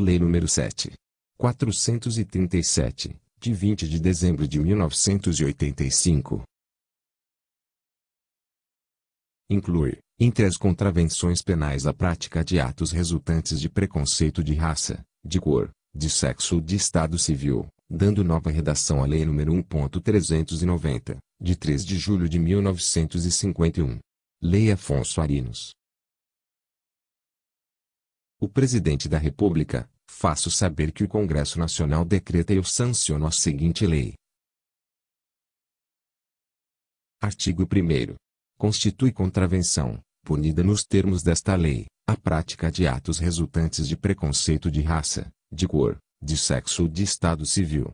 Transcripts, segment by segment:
Lei nº 7. 437, de 20 de dezembro de 1985. Inclui, entre as contravenções penais a prática de atos resultantes de preconceito de raça, de cor, de sexo ou de estado civil, dando nova redação à Lei nº 1.390, de 3 de julho de 1951. Lei Afonso Arinos o presidente da República, faço saber que o Congresso Nacional decreta e eu sanciono a seguinte lei. Artigo 1 Constitui contravenção, punida nos termos desta lei, a prática de atos resultantes de preconceito de raça, de cor, de sexo ou de estado civil.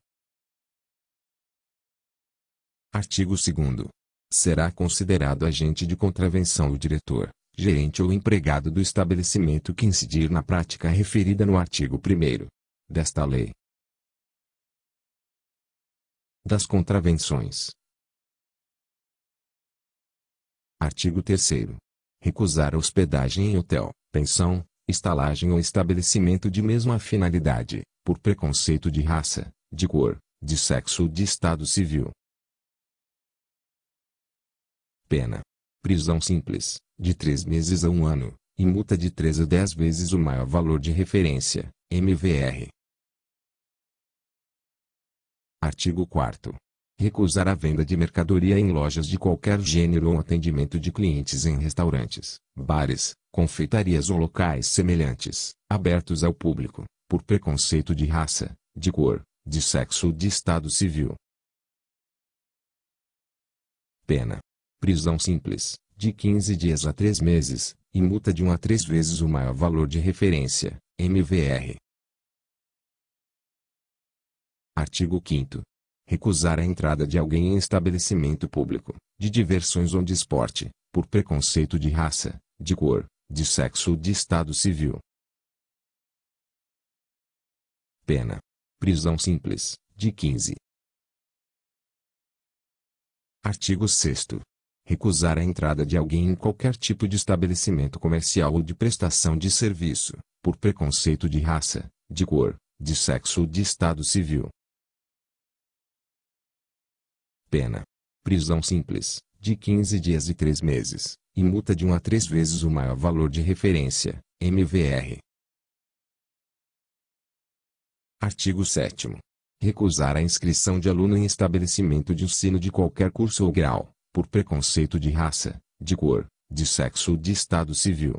Artigo 2 Será considerado agente de contravenção o diretor, gerente ou empregado do estabelecimento que incidir na prática referida no artigo 1 desta lei. Das contravenções. Artigo 3 Recusar hospedagem em hotel, pensão, estalagem ou estabelecimento de mesma finalidade, por preconceito de raça, de cor, de sexo ou de estado civil. Pena prisão simples, de três meses a um ano, e multa de 3 a 10 vezes o maior valor de referência, MVR. Artigo 4 Recusar a venda de mercadoria em lojas de qualquer gênero ou atendimento de clientes em restaurantes, bares, confeitarias ou locais semelhantes, abertos ao público, por preconceito de raça, de cor, de sexo ou de estado civil. Pena prisão simples, de 15 dias a 3 meses, e multa de 1 a 3 vezes o maior valor de referência, MVR. Artigo 5 Recusar a entrada de alguém em estabelecimento público, de diversões ou de esporte, por preconceito de raça, de cor, de sexo ou de estado civil. Pena. Prisão simples, de 15. Artigo 6 recusar a entrada de alguém em qualquer tipo de estabelecimento comercial ou de prestação de serviço, por preconceito de raça, de cor, de sexo ou de estado civil. Pena: prisão simples, de 15 dias e 3 meses, e multa de 1 a 3 vezes o maior valor de referência, MVR. Artigo 7. Recusar a inscrição de aluno em estabelecimento de ensino de qualquer curso ou grau, por preconceito de raça, de cor, de sexo ou de estado civil.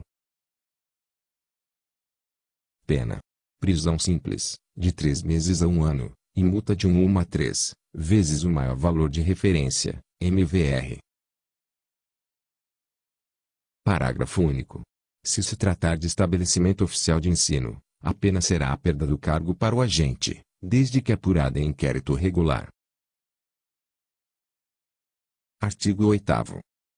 Pena. Prisão simples, de três meses a um ano, e multa de 1 um a 3, vezes o maior valor de referência, MVR. Parágrafo único. Se se tratar de estabelecimento oficial de ensino, a pena será a perda do cargo para o agente, desde que é apurada em inquérito regular. Artigo 8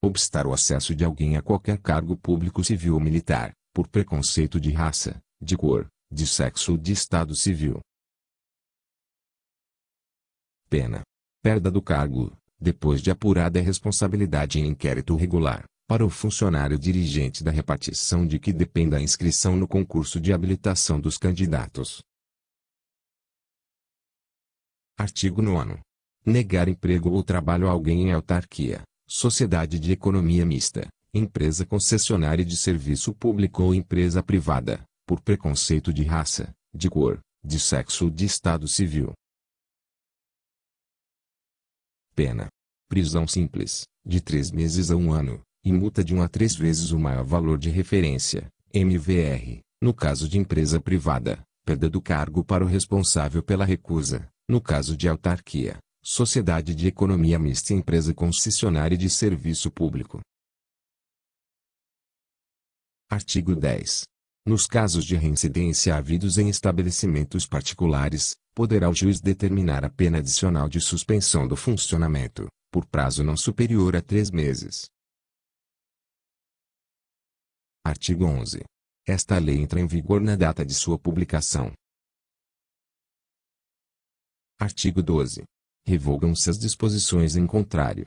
Obstar o acesso de alguém a qualquer cargo público civil ou militar, por preconceito de raça, de cor, de sexo ou de estado civil. Pena. Perda do cargo, depois de apurada a responsabilidade em inquérito regular, para o funcionário dirigente da repartição de que dependa a inscrição no concurso de habilitação dos candidatos. Artigo 9 Negar emprego ou trabalho a alguém em é autarquia, sociedade de economia mista, empresa concessionária de serviço público ou empresa privada, por preconceito de raça, de cor, de sexo ou de estado civil. Pena. Prisão simples, de três meses a um ano, e multa de um a três vezes o maior valor de referência, MVR, no caso de empresa privada, perda do cargo para o responsável pela recusa, no caso de autarquia, sociedade de economia mista e empresa concessionária de serviço público. Artigo 10. Nos casos de reincidência havidos em estabelecimentos particulares, poderá o juiz determinar a pena adicional de suspensão do funcionamento, por prazo não superior a três meses. Artigo 11. Esta lei entra em vigor na data de sua publicação. Artigo 12 revogam-se as disposições em contrário